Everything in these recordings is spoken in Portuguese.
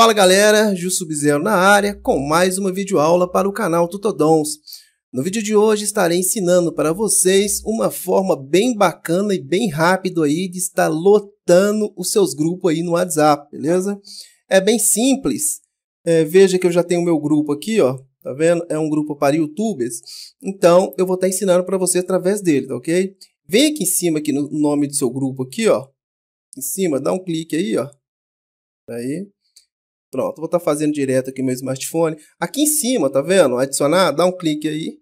Fala galera, Ju Subzero na área com mais uma videoaula para o canal Tutodons. No vídeo de hoje estarei ensinando para vocês uma forma bem bacana e bem rápido aí de estar lotando os seus grupos aí no WhatsApp, beleza? É bem simples. É, veja que eu já tenho meu grupo aqui, ó. Tá vendo? É um grupo para youtubers. Então, eu vou estar ensinando para você através dele, tá ok? Vem aqui em cima, aqui no nome do seu grupo aqui, ó. Em cima, dá um clique aí, ó. Aí, Pronto, vou estar tá fazendo direto aqui meu smartphone. Aqui em cima, tá vendo? Adicionar, dá um clique aí.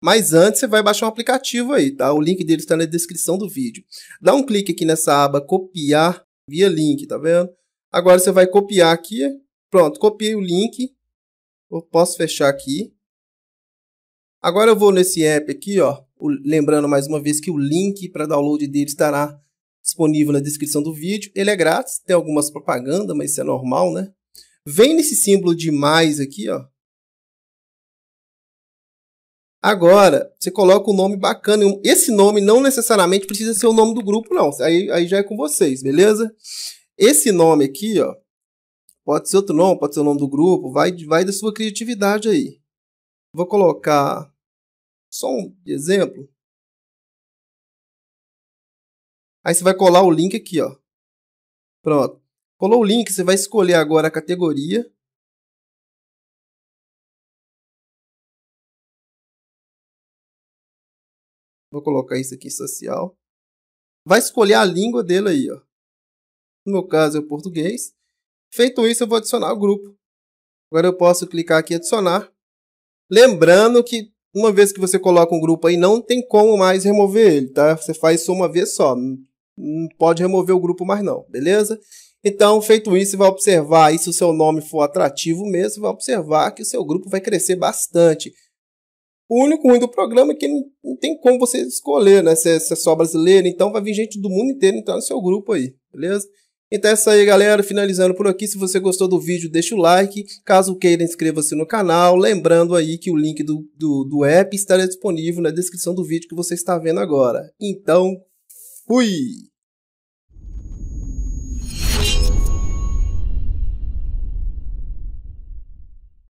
Mas antes você vai baixar um aplicativo aí, tá? O link dele está na descrição do vídeo. Dá um clique aqui nessa aba copiar via link, tá vendo? Agora você vai copiar aqui. Pronto, copiei o link. Eu posso fechar aqui. Agora eu vou nesse app aqui, ó. lembrando mais uma vez que o link para download dele estará disponível na descrição do vídeo. Ele é grátis, tem algumas propagandas, mas isso é normal, né? Vem nesse símbolo de mais aqui, ó. Agora, você coloca um nome bacana. Esse nome não necessariamente precisa ser o nome do grupo, não. Aí, aí já é com vocês, beleza? Esse nome aqui, ó. Pode ser outro nome, pode ser o nome do grupo. Vai, vai da sua criatividade aí. Vou colocar só um exemplo. Aí você vai colar o link aqui, ó. Pronto. Colou o link, você vai escolher agora a categoria. Vou colocar isso aqui, social. Vai escolher a língua dele aí, ó. No meu caso é o português. Feito isso, eu vou adicionar o grupo. Agora eu posso clicar aqui em adicionar. Lembrando que uma vez que você coloca um grupo aí, não tem como mais remover ele, tá? Você faz isso uma vez só. Não pode remover o grupo mais não, beleza? Então, feito isso, você vai observar, e se o seu nome for atrativo mesmo, você vai observar que o seu grupo vai crescer bastante. O único ruim do programa é que não tem como você escolher, né? é, se é só brasileiro, então vai vir gente do mundo inteiro entrar no seu grupo aí, beleza? Então é isso aí, galera. Finalizando por aqui. Se você gostou do vídeo, deixa o like. Caso queira, inscreva-se no canal. Lembrando aí que o link do, do, do app estará disponível na descrição do vídeo que você está vendo agora. Então, fui!